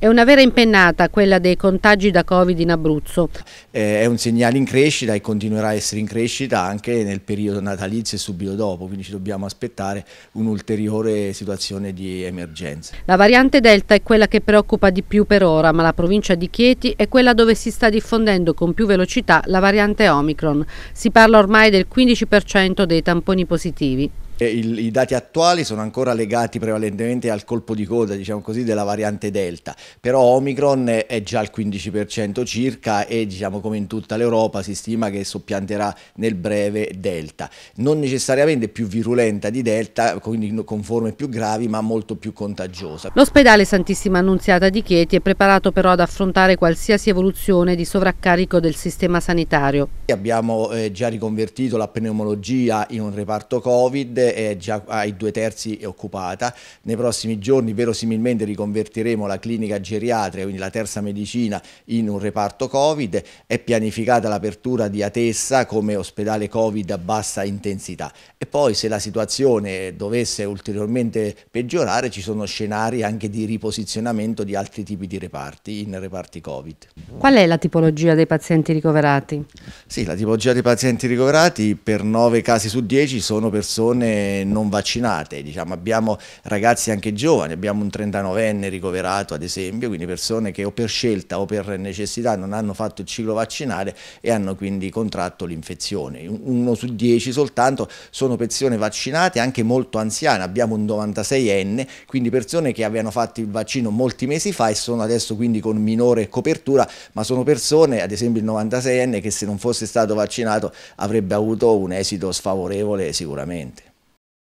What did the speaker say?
È una vera impennata quella dei contagi da Covid in Abruzzo. Eh, è un segnale in crescita e continuerà a essere in crescita anche nel periodo natalizio e subito dopo, quindi ci dobbiamo aspettare un'ulteriore situazione di emergenza. La variante Delta è quella che preoccupa di più per ora, ma la provincia di Chieti è quella dove si sta diffondendo con più velocità la variante Omicron. Si parla ormai del 15% dei tamponi positivi. Il, I dati attuali sono ancora legati prevalentemente al colpo di coda, diciamo così, della variante Delta, però Omicron è già al 15% circa e diciamo come in tutta l'Europa si stima che soppianterà nel breve Delta. Non necessariamente più virulenta di Delta, quindi con forme più gravi, ma molto più contagiosa. L'ospedale Santissima Annunziata di Chieti è preparato però ad affrontare qualsiasi evoluzione di sovraccarico del sistema sanitario. Abbiamo eh, già riconvertito la pneumologia in un reparto Covid è già ai due terzi occupata. Nei prossimi giorni verosimilmente riconvertiremo la clinica geriatria, quindi la terza medicina, in un reparto Covid. È pianificata l'apertura di Atessa come ospedale Covid a bassa intensità. E poi se la situazione dovesse ulteriormente peggiorare ci sono scenari anche di riposizionamento di altri tipi di reparti, in reparti Covid. Qual è la tipologia dei pazienti ricoverati? Sì, la tipologia dei pazienti ricoverati per 9 casi su 10 sono persone non vaccinate, diciamo, abbiamo ragazzi anche giovani, abbiamo un 39enne ricoverato ad esempio, quindi persone che o per scelta o per necessità non hanno fatto il ciclo vaccinale e hanno quindi contratto l'infezione. Uno su 10 soltanto sono persone vaccinate anche molto anziane, abbiamo un 96enne, quindi persone che avevano fatto il vaccino molti mesi fa e sono adesso quindi con minore copertura, ma sono persone, ad esempio il 96enne che se non fosse stato vaccinato avrebbe avuto un esito sfavorevole sicuramente.